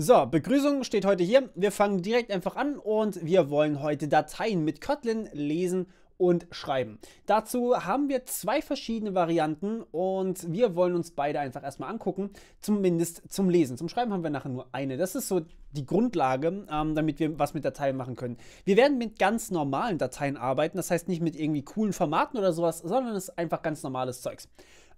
So, Begrüßung steht heute hier. Wir fangen direkt einfach an und wir wollen heute Dateien mit Kotlin lesen und schreiben. Dazu haben wir zwei verschiedene Varianten und wir wollen uns beide einfach erstmal angucken, zumindest zum Lesen. Zum Schreiben haben wir nachher nur eine. Das ist so die Grundlage, ähm, damit wir was mit Dateien machen können. Wir werden mit ganz normalen Dateien arbeiten, das heißt nicht mit irgendwie coolen Formaten oder sowas, sondern es ist einfach ganz normales Zeugs.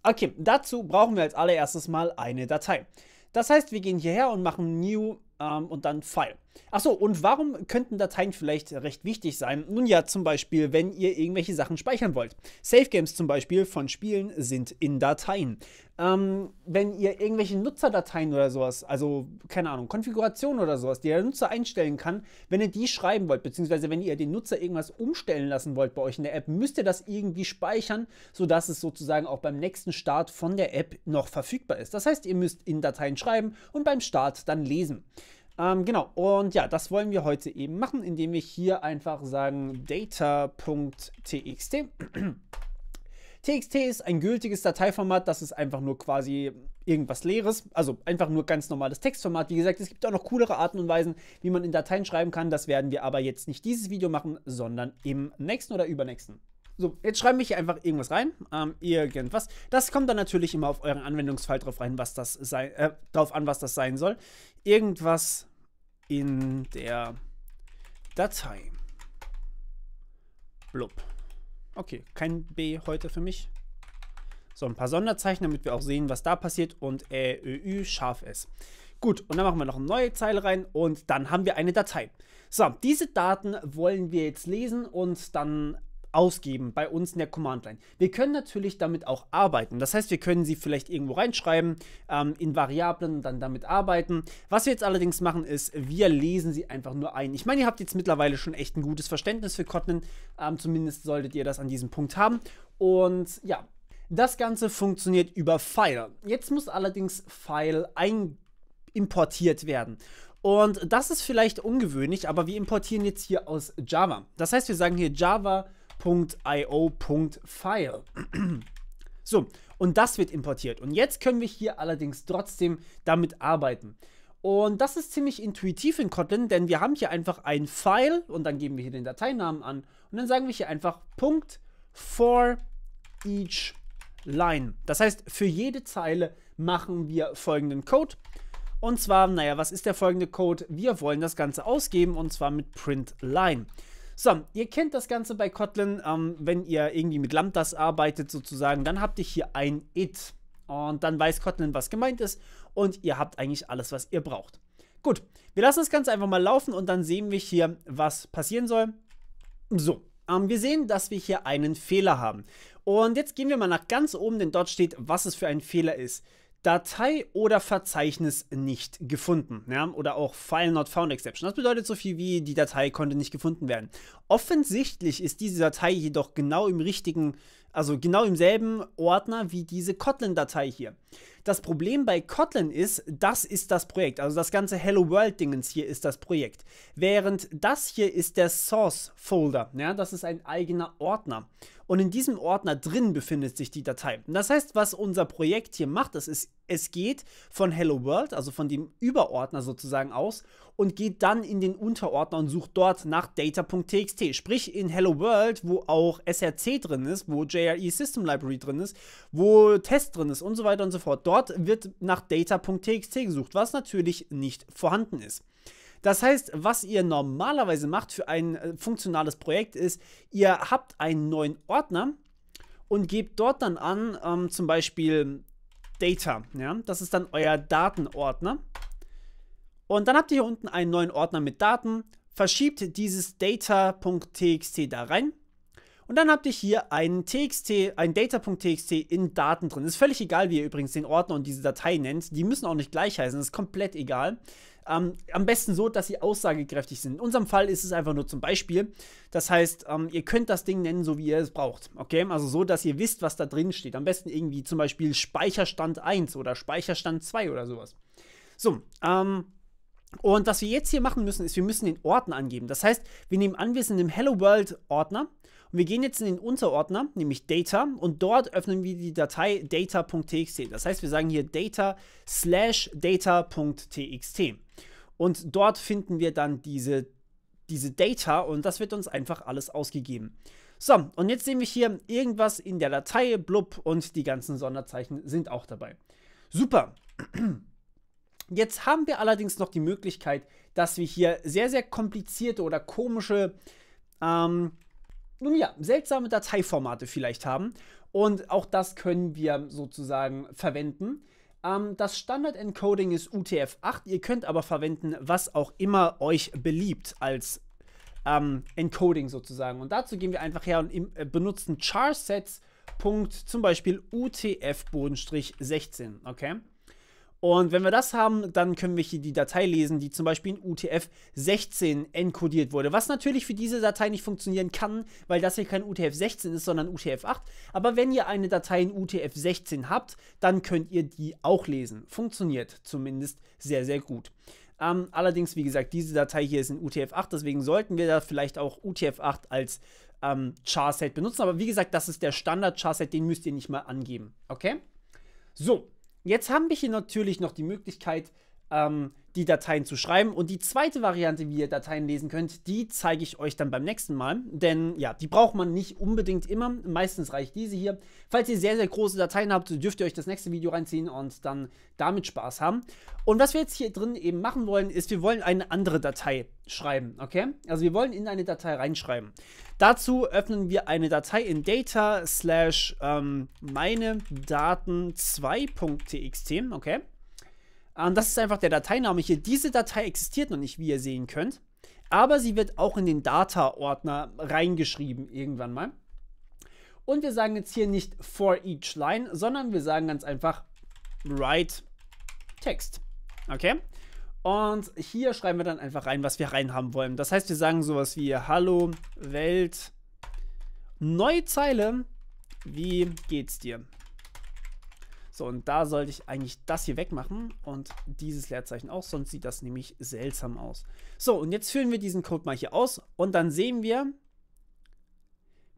Okay, dazu brauchen wir als allererstes mal eine Datei. Das heißt, wir gehen hierher und machen New ähm, und dann File. Achso, und warum könnten Dateien vielleicht recht wichtig sein? Nun ja, zum Beispiel, wenn ihr irgendwelche Sachen speichern wollt. Safe Games zum Beispiel von Spielen sind in Dateien. Ähm, wenn ihr irgendwelche Nutzerdateien oder sowas, also keine Ahnung, Konfigurationen oder sowas, die der Nutzer einstellen kann, wenn ihr die schreiben wollt, beziehungsweise wenn ihr den Nutzer irgendwas umstellen lassen wollt bei euch in der App, müsst ihr das irgendwie speichern, sodass es sozusagen auch beim nächsten Start von der App noch verfügbar ist. Das heißt, ihr müsst in Dateien schreiben und beim Start dann lesen. Ähm, genau, und ja, das wollen wir heute eben machen, indem wir hier einfach sagen data.txt. TXT ist ein gültiges Dateiformat, das ist einfach nur quasi irgendwas Leeres, also einfach nur ganz normales Textformat. Wie gesagt, es gibt auch noch coolere Arten und Weisen, wie man in Dateien schreiben kann. Das werden wir aber jetzt nicht dieses Video machen, sondern im nächsten oder übernächsten. So, jetzt schreiben wir hier einfach irgendwas rein, ähm, irgendwas. Das kommt dann natürlich immer auf euren Anwendungsfall drauf rein, was das sein, äh, drauf an, was das sein soll. Irgendwas in der Datei. Blub. Okay, kein B heute für mich. So, ein paar Sonderzeichen, damit wir auch sehen, was da passiert. Und Ä, Ö, Ü, scharf S. Gut, und dann machen wir noch eine neue Zeile rein und dann haben wir eine Datei. So, diese Daten wollen wir jetzt lesen und dann ausgeben bei uns in der Command Line. Wir können natürlich damit auch arbeiten. Das heißt, wir können sie vielleicht irgendwo reinschreiben, ähm, in Variablen und dann damit arbeiten. Was wir jetzt allerdings machen, ist, wir lesen sie einfach nur ein. Ich meine, ihr habt jetzt mittlerweile schon echt ein gutes Verständnis für Kotlin. Ähm, zumindest solltet ihr das an diesem Punkt haben. Und ja, das Ganze funktioniert über File. Jetzt muss allerdings File importiert werden. Und das ist vielleicht ungewöhnlich, aber wir importieren jetzt hier aus Java. Das heißt, wir sagen hier Java .io.file. so, und das wird importiert. Und jetzt können wir hier allerdings trotzdem damit arbeiten. Und das ist ziemlich intuitiv in Kotlin, denn wir haben hier einfach ein File und dann geben wir hier den Dateinamen an und dann sagen wir hier einfach Punkt for each line. Das heißt, für jede Zeile machen wir folgenden Code. Und zwar, naja, was ist der folgende Code? Wir wollen das Ganze ausgeben und zwar mit print line. So, ihr kennt das Ganze bei Kotlin. Ähm, wenn ihr irgendwie mit Lambdas arbeitet sozusagen, dann habt ihr hier ein it. Und dann weiß Kotlin, was gemeint ist. Und ihr habt eigentlich alles, was ihr braucht. Gut, wir lassen das Ganze einfach mal laufen und dann sehen wir hier, was passieren soll. So, ähm, wir sehen, dass wir hier einen Fehler haben. Und jetzt gehen wir mal nach ganz oben, denn dort steht, was es für ein Fehler ist. Datei oder Verzeichnis nicht gefunden. Ja? Oder auch File Not Found Exception. Das bedeutet so viel wie, die Datei konnte nicht gefunden werden. Offensichtlich ist diese Datei jedoch genau im richtigen also genau im selben Ordner wie diese Kotlin-Datei hier. Das Problem bei Kotlin ist, das ist das Projekt. Also das ganze Hello World-Dingens hier ist das Projekt. Während das hier ist der Source-Folder. Ja, das ist ein eigener Ordner. Und in diesem Ordner drin befindet sich die Datei. das heißt, was unser Projekt hier macht, das ist es geht von Hello World, also von dem Überordner sozusagen aus, und geht dann in den Unterordner und sucht dort nach data.txt. Sprich in Hello World, wo auch SRC drin ist, wo JRE System Library drin ist, wo Test drin ist und so weiter und so fort. Dort wird nach data.txt gesucht, was natürlich nicht vorhanden ist. Das heißt, was ihr normalerweise macht für ein äh, funktionales Projekt ist, ihr habt einen neuen Ordner und gebt dort dann an, ähm, zum Beispiel Data. Ja? Das ist dann euer Datenordner. Und dann habt ihr hier unten einen neuen Ordner mit Daten, verschiebt dieses data.txt da rein und dann habt ihr hier einen TXT, einen Data.txt in Daten drin. Ist völlig egal, wie ihr übrigens den Ordner und diese Datei nennt. Die müssen auch nicht gleich heißen, ist komplett egal. Ähm, am besten so, dass sie aussagekräftig sind. In unserem Fall ist es einfach nur zum Beispiel. Das heißt, ähm, ihr könnt das Ding nennen, so wie ihr es braucht. Okay? Also so, dass ihr wisst, was da drin steht. Am besten irgendwie zum Beispiel Speicherstand 1 oder Speicherstand 2 oder sowas. So, ähm, und was wir jetzt hier machen müssen, ist, wir müssen den Ordner angeben. Das heißt, wir nehmen an, wir sind im Hello World Ordner und wir gehen jetzt in den Unterordner, nämlich Data, und dort öffnen wir die Datei data.txt. Das heißt, wir sagen hier data slash data.txt. Und dort finden wir dann diese, diese Data und das wird uns einfach alles ausgegeben. So, und jetzt sehen wir hier irgendwas in der Datei, blub, und die ganzen Sonderzeichen sind auch dabei. Super. Jetzt haben wir allerdings noch die Möglichkeit, dass wir hier sehr, sehr komplizierte oder komische ähm, nun ja, seltsame Dateiformate vielleicht haben. Und auch das können wir sozusagen verwenden. Ähm, das Standard-Encoding ist UTF-8. Ihr könnt aber verwenden, was auch immer euch beliebt als ähm, Encoding sozusagen. Und dazu gehen wir einfach her und im, äh, benutzen Charsets. Punkt, zum Beispiel UTF-16, okay? Und wenn wir das haben, dann können wir hier die Datei lesen, die zum Beispiel in UTF-16 encodiert wurde. Was natürlich für diese Datei nicht funktionieren kann, weil das hier kein UTF-16 ist, sondern UTF-8. Aber wenn ihr eine Datei in UTF-16 habt, dann könnt ihr die auch lesen. Funktioniert zumindest sehr, sehr gut. Ähm, allerdings, wie gesagt, diese Datei hier ist in UTF-8, deswegen sollten wir da vielleicht auch UTF-8 als ähm, Charset benutzen. Aber wie gesagt, das ist der Standard-Charset, den müsst ihr nicht mal angeben. Okay? So, Jetzt haben wir hier natürlich noch die Möglichkeit, ähm, die Dateien zu schreiben. Und die zweite Variante, wie ihr Dateien lesen könnt, die zeige ich euch dann beim nächsten Mal. Denn ja, die braucht man nicht unbedingt immer. Meistens reicht diese hier. Falls ihr sehr, sehr große Dateien habt, dürft ihr euch das nächste Video reinziehen und dann damit Spaß haben. Und was wir jetzt hier drin eben machen wollen, ist, wir wollen eine andere Datei schreiben, okay? Also wir wollen in eine Datei reinschreiben. Dazu öffnen wir eine Datei in data slash ähm, meine Daten 2.txt, okay? Ähm, das ist einfach der Dateiname hier. Diese Datei existiert noch nicht, wie ihr sehen könnt. Aber sie wird auch in den Data-Ordner reingeschrieben irgendwann mal. Und wir sagen jetzt hier nicht for each line, sondern wir sagen ganz einfach write Text. Okay? Und hier schreiben wir dann einfach rein, was wir reinhaben wollen. Das heißt, wir sagen sowas wie Hallo Welt, neue Zeile, wie geht's dir? So, und da sollte ich eigentlich das hier wegmachen und dieses Leerzeichen auch, sonst sieht das nämlich seltsam aus. So, und jetzt führen wir diesen Code mal hier aus und dann sehen wir,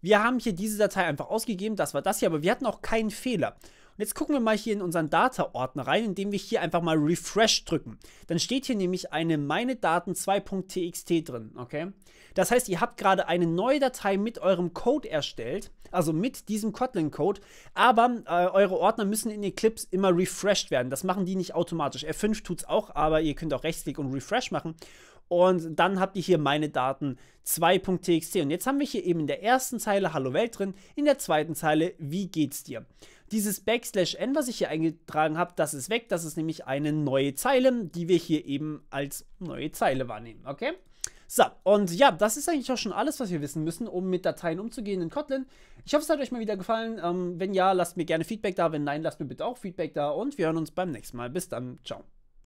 wir haben hier diese Datei einfach ausgegeben, das war das hier, aber wir hatten auch keinen Fehler jetzt gucken wir mal hier in unseren Data-Ordner rein, indem wir hier einfach mal Refresh drücken. Dann steht hier nämlich eine Meine Daten 2.txt drin, okay? Das heißt, ihr habt gerade eine neue Datei mit eurem Code erstellt, also mit diesem Kotlin-Code, aber äh, eure Ordner müssen in Eclipse immer refreshed werden. Das machen die nicht automatisch. F5 tut es auch, aber ihr könnt auch Rechtsklick und Refresh machen. Und dann habt ihr hier meine Daten 2.txt. Und jetzt haben wir hier eben in der ersten Zeile Hallo Welt drin, in der zweiten Zeile Wie geht's dir? Dieses Backslash N, was ich hier eingetragen habe, das ist weg. Das ist nämlich eine neue Zeile, die wir hier eben als neue Zeile wahrnehmen. Okay? So, und ja, das ist eigentlich auch schon alles, was wir wissen müssen, um mit Dateien umzugehen in Kotlin. Ich hoffe, es hat euch mal wieder gefallen. Ähm, wenn ja, lasst mir gerne Feedback da. Wenn nein, lasst mir bitte auch Feedback da. Und wir hören uns beim nächsten Mal. Bis dann. Ciao.